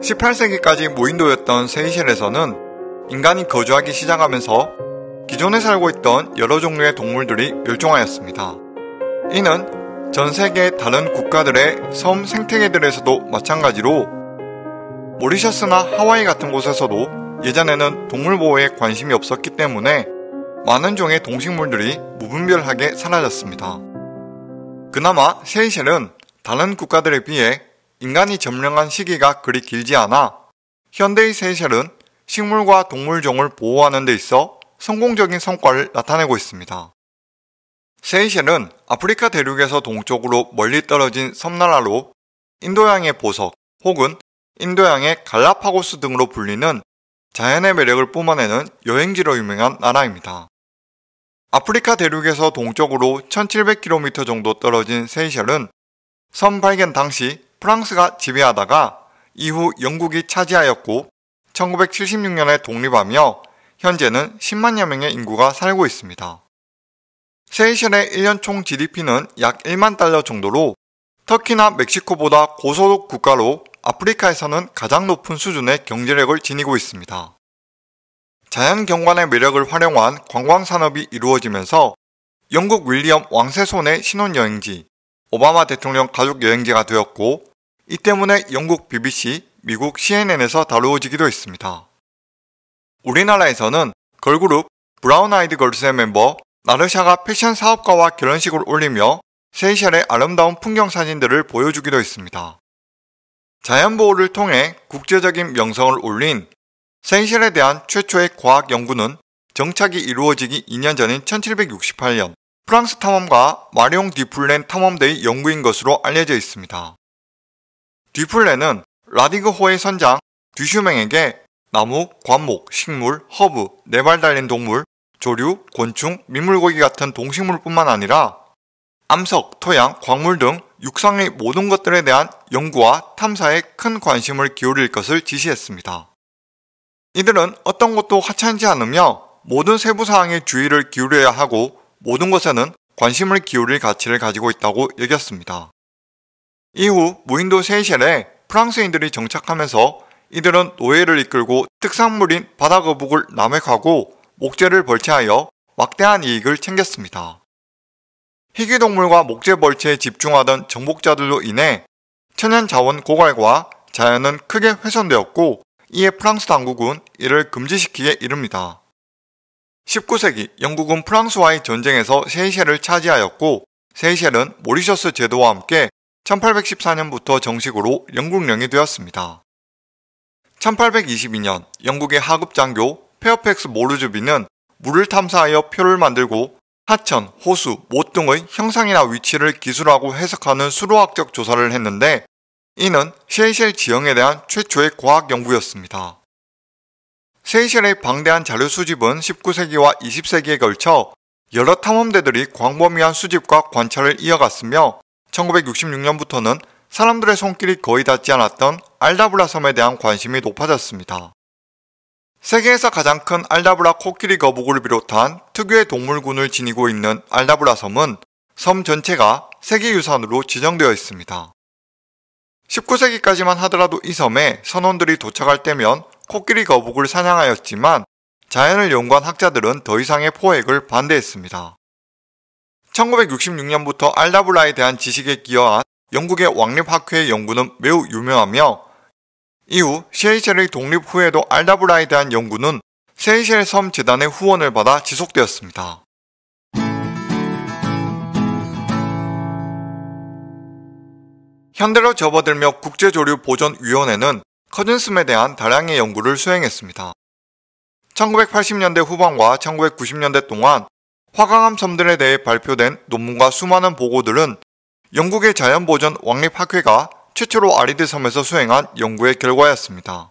18세기까지 무인도였던 세이셸에서는 인간이 거주하기 시작하면서 기존에 살고 있던 여러 종류의 동물들이 멸종하였습니다. 이는 전 세계 다른 국가들의 섬 생태계들에서도 마찬가지로 모리셔스나 하와이 같은 곳에서도 예전에는 동물 보호에 관심이 없었기 때문에 많은 종의 동식물들이 무분별하게 사라졌습니다. 그나마 세이셸은 다른 국가들에 비해 인간이 점령한 시기가 그리 길지 않아 현대의 세이셸은 식물과 동물종을 보호하는 데 있어 성공적인 성과를 나타내고 있습니다. 세이셸은 아프리카 대륙에서 동쪽으로 멀리 떨어진 섬나라로 인도양의 보석 혹은 인도양의 갈라파고스 등으로 불리는 자연의 매력을 뿜어내는 여행지로 유명한 나라입니다. 아프리카 대륙에서 동쪽으로 1700km 정도 떨어진 세이셸은 섬 발견 당시 프랑스가 지배하다가 이후 영국이 차지하였고 1976년에 독립하며 현재는 10만여 명의 인구가 살고 있습니다. 세이션의 1년 총 GDP는 약 1만 달러 정도로 터키나 멕시코보다 고소득 국가로 아프리카에서는 가장 높은 수준의 경제력을 지니고 있습니다. 자연 경관의 매력을 활용한 관광 산업이 이루어지면서 영국 윌리엄 왕세손의 신혼여행지, 오바마 대통령 가족 여행지가 되었고 이 때문에 영국 BBC, 미국 CNN에서 다루어지기도 했습니다. 우리나라에서는 걸그룹 브라운 아이드 걸스의 멤버 나르샤가 패션 사업가와 결혼식을 올리며 세이셸의 아름다운 풍경 사진들을 보여주기도 했습니다. 자연보호를 통해 국제적인 명성을 올린 세이셸에 대한 최초의 과학 연구는 정착이 이루어지기 2년 전인 1768년 프랑스 탐험가 마룡 디플렌 탐험대의 연구인 것으로 알려져 있습니다. 뒤플레는 라디그호의 선장 뒤슈맹에게 나무, 관목, 식물, 허브, 네발 달린 동물, 조류, 곤충, 민물고기 같은 동식물뿐만 아니라 암석, 토양, 광물 등 육상의 모든 것들에 대한 연구와 탐사에 큰 관심을 기울일 것을 지시했습니다. 이들은 어떤 것도 하찮지 않으며 모든 세부사항에 주의를 기울여야 하고 모든 것에는 관심을 기울일 가치를 가지고 있다고 여겼습니다. 이후 무인도 세이셸에 프랑스인들이 정착하면서 이들은 노예를 이끌고 특산물인 바다 거북을 남획하고 목재를 벌채하여 막대한 이익을 챙겼습니다. 희귀동물과 목재 벌채에 집중하던 정복자들로 인해 천연 자원 고갈과 자연은 크게 훼손되었고 이에 프랑스 당국은 이를 금지시키게 이릅니다. 19세기 영국은 프랑스와의 전쟁에서 세이셸을 차지하였고 세이셸은 모리셔스 제도와 함께 1814년부터 정식으로 영국령이 되었습니다. 1822년 영국의 하급 장교 페어팩스 모르즈비는 물을 탐사하여 표를 만들고 하천, 호수, 못 등의 형상이나 위치를 기술하고 해석하는 수로학적 조사를 했는데 이는 세이셸 지형에 대한 최초의 과학 연구였습니다. 세이셸의 방대한 자료 수집은 19세기와 20세기에 걸쳐 여러 탐험대들이 광범위한 수집과 관찰을 이어갔으며 1966년부터는 사람들의 손길이 거의 닿지 않았던 알다브라 섬에 대한 관심이 높아졌습니다. 세계에서 가장 큰 알다브라 코끼리 거북을 비롯한 특유의 동물군을 지니고 있는 알다브라 섬은 섬 전체가 세계유산으로 지정되어 있습니다. 19세기까지만 하더라도 이 섬에 선원들이 도착할 때면 코끼리 거북을 사냥하였지만 자연을 연구한 학자들은 더 이상의 포획을 반대했습니다. 1966년부터 알다블라에 대한 지식에 기여한 영국의 왕립학회의 연구는 매우 유명하며 이후 세이셸의 독립 후에도 알다블라에 대한 연구는 세이셸 섬 재단의 후원을 받아 지속되었습니다. 현대로 접어들며 국제조류보존위원회는커진슴에 대한 다량의 연구를 수행했습니다. 1980년대 후반과 1990년대 동안 화강암 섬들에 대해 발표된 논문과 수많은 보고들은 영국의 자연보전 왕립학회가 최초로 아리드 섬에서 수행한 연구의 결과였습니다.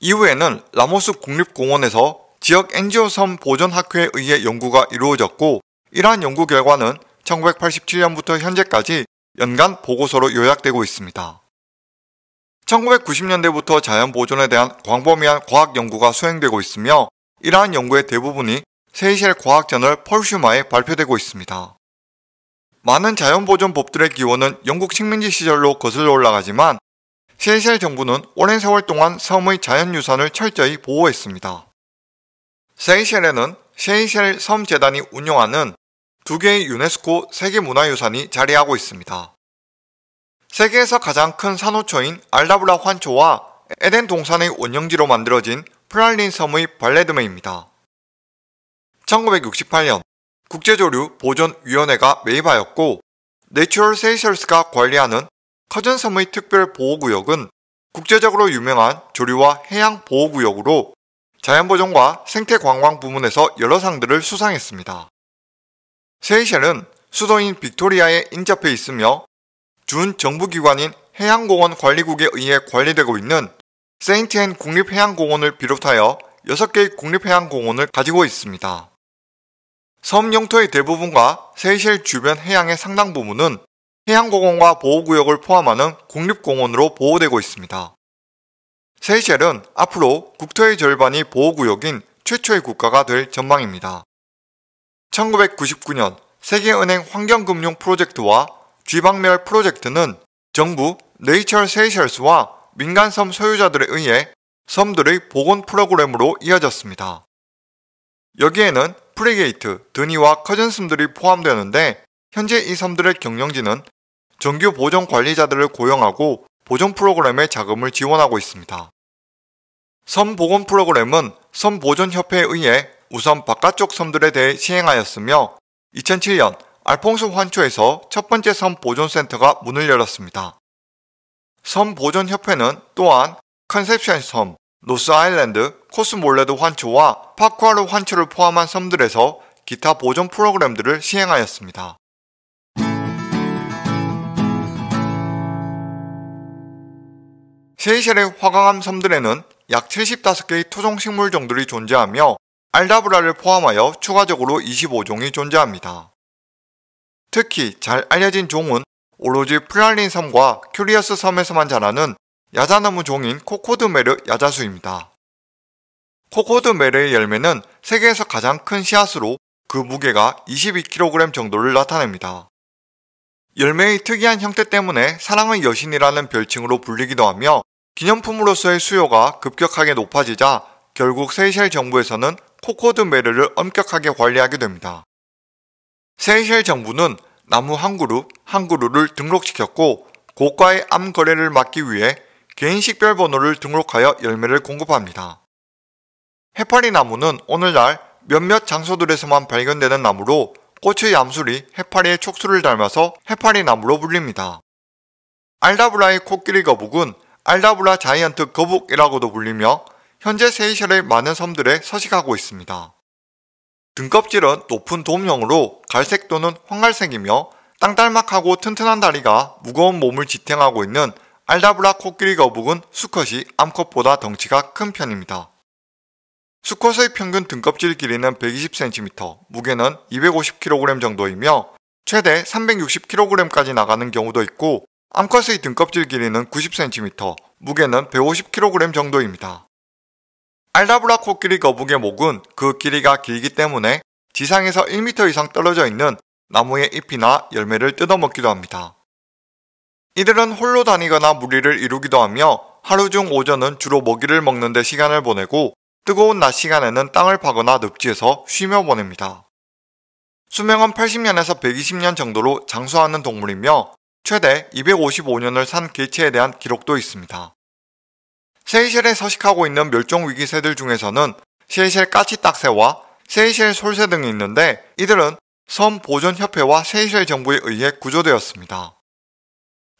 이후에는 라모스 국립공원에서 지역 NGO 섬 보전학회에 의해 연구가 이루어졌고 이러한 연구 결과는 1987년부터 현재까지 연간 보고서로 요약되고 있습니다. 1990년대부터 자연 보존에 대한 광범위한 과학 연구가 수행되고 있으며 이러한 연구의 대부분이 세이셸 과학 저널 펄슈마에 발표되고 있습니다. 많은 자연보존법들의 기원은 영국 식민지 시절로 거슬러 올라가지만 세이셸 정부는 오랜 세월 동안 섬의 자연유산을 철저히 보호했습니다. 세이셸에는 세이셸 섬재단이 운영하는 두 개의 유네스코 세계문화유산이 자리하고 있습니다. 세계에서 가장 큰 산호초인 알라브라 환초와 에덴 동산의 원형지로 만들어진 프랄린 섬의 발레드메입니다. 1968년 국제조류 보존위원회가 매입하였고 내츄럴 세이셜스가 관리하는 커즌섬의 특별보호구역은 국제적으로 유명한 조류와 해양보호구역으로 자연보존과 생태관광 부문에서 여러 상들을 수상했습니다. 세이셸은 수도인 빅토리아에 인접해 있으며 준 정부기관인 해양공원 관리국에 의해 관리되고 있는 세인트앤 국립해양공원을 비롯하여 6개의 국립해양공원을 가지고 있습니다. 섬 영토의 대부분과 세이셸 주변 해양의 상당 부분은 해양공원과 보호구역을 포함하는 국립공원으로 보호되고 있습니다. 세이셸은 앞으로 국토의 절반이 보호구역인 최초의 국가가 될 전망입니다. 1999년 세계은행 환경금융 프로젝트와 쥐방멸 프로젝트는 정부 네이처 세이셸스와 민간섬 소유자들에 의해 섬들의 복원 프로그램으로 이어졌습니다. 여기에는 프리게이트, 드니와 커즌섬들이 포함되는데 현재 이 섬들의 경영진은 정규 보존 관리자들을 고용하고 보존 프로그램의 자금을 지원하고 있습니다. 섬 보건 프로그램은 섬 보존 협회에 의해 우선 바깥쪽 섬들에 대해 시행하였으며 2007년 알퐁스 환초에서 첫 번째 섬 보존센터가 문을 열었습니다. 섬 보존 협회는 또한 컨셉션 섬, 노스 아일랜드, 코스몰레드 환초와 파쿠아르 환초를 포함한 섬들에서 기타 보존 프로그램들을 시행하였습니다. 세이셸의 화강암 섬들에는 약 75개의 토종식물 종들이 존재하며 알다브라를 포함하여 추가적으로 25종이 존재합니다. 특히 잘 알려진 종은 오로지 플랄린 섬과 큐리어스 섬에서만 자라는 야자나무 종인 코코드메르 야자수입니다. 코코드 메르의 열매는 세계에서 가장 큰 씨앗으로 그 무게가 22kg 정도를 나타냅니다. 열매의 특이한 형태 때문에 사랑의 여신이라는 별칭으로 불리기도 하며 기념품으로서의 수요가 급격하게 높아지자 결국 세이셸 정부에서는 코코드 메르를 엄격하게 관리하게 됩니다. 세이셸 정부는 나무 한그루한 그루를 등록시켰고 고가의 암 거래를 막기 위해 개인 식별 번호를 등록하여 열매를 공급합니다. 해파리 나무는 오늘날 몇몇 장소들에서만 발견되는 나무로 꽃의 암술이 해파리의 촉수를 닮아서 해파리 나무로 불립니다. 알다브라의 코끼리 거북은 알다브라 자이언트 거북이라고도 불리며 현재 세이셸의 많은 섬들에 서식하고 있습니다. 등껍질은 높은 돔형으로 갈색 또는 황갈색이며 땅딸막하고 튼튼한 다리가 무거운 몸을 지탱하고 있는 알다브라 코끼리 거북은 수컷이 암컷보다 덩치가 큰 편입니다. 수컷의 평균 등껍질 길이는 120cm, 무게는 250kg 정도이며 최대 360kg까지 나가는 경우도 있고 암컷의 등껍질 길이는 90cm, 무게는 150kg 정도입니다. 알라브라 코끼리 거북의 목은 그 길이가 길기 때문에 지상에서 1m 이상 떨어져 있는 나무의 잎이나 열매를 뜯어먹기도 합니다. 이들은 홀로 다니거나 무리를 이루기도 하며 하루 중 오전은 주로 먹이를 먹는데 시간을 보내고 뜨거운 낮 시간에는 땅을 파거나 늪지에서 쉬며 보냅니다. 수명은 80년에서 120년 정도로 장수하는 동물이며 최대 255년을 산 개체에 대한 기록도 있습니다. 세이셸에 서식하고 있는 멸종위기 새들 중에서는 세이셸 까치딱새와 세이셸 솔새 등이 있는데 이들은 섬 보존협회와 세이셸 정부에 의해 구조되었습니다.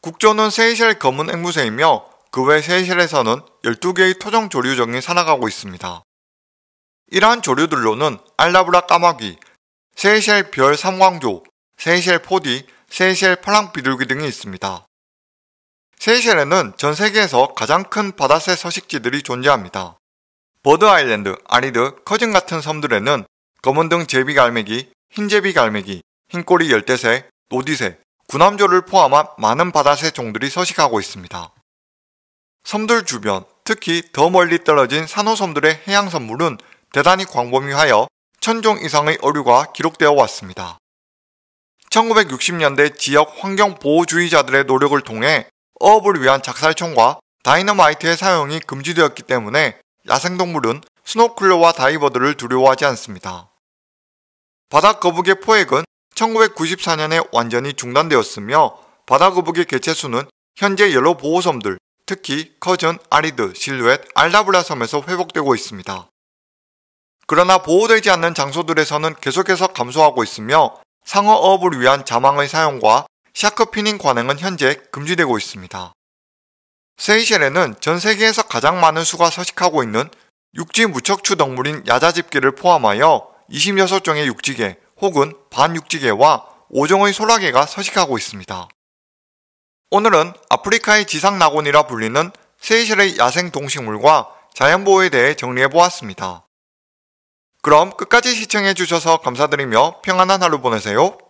국조는 세이셸 검은 앵무새이며 그외 세실에서는 12개의 토종 조류종이 살아가고 있습니다. 이러한 조류들로는 알라브라 까마귀, 세이셸 별 삼광조, 세이셸 포디, 세이셸 파랑 비둘기 등이 있습니다. 세이셸에는 전 세계에서 가장 큰 바다새 서식지들이 존재합니다. 버드 아일랜드, 아리드, 커진 같은 섬들에는 검은 등 제비 갈매기, 흰 제비 갈매기, 흰꼬리 열대새, 노디새, 군남조를 포함한 많은 바다새 종들이 서식하고 있습니다. 섬들 주변, 특히 더 멀리 떨어진 산호섬들의 해양 선물은 대단히 광범위하여 천종 이상의 어류가 기록되어 왔습니다. 1960년대 지역 환경보호주의자들의 노력을 통해 어업을 위한 작살총과 다이너마이트의 사용이 금지되었기 때문에 야생동물은 스노클러와 다이버들을 두려워하지 않습니다. 바다거북의 포획은 1994년에 완전히 중단되었으며 바다거북의 개체수는 현재 여러 보호섬들 특히 커즌, 아리드, 실루엣, 알라브라 섬에서 회복되고 있습니다. 그러나 보호되지 않는 장소들에서는 계속해서 감소하고 있으며 상어업을 위한 자망의 사용과 샤크피닝 관행은 현재 금지되고 있습니다. 세이셸에는 전 세계에서 가장 많은 수가 서식하고 있는 육지 무척추 동물인 야자집게를 포함하여 26종의 육지개 혹은 반육지개와 5종의 소라개가 서식하고 있습니다. 오늘은 아프리카의 지상 낙원이라 불리는 세이셸의 야생 동식물과 자연보호에 대해 정리해보았습니다. 그럼 끝까지 시청해주셔서 감사드리며 평안한 하루 보내세요.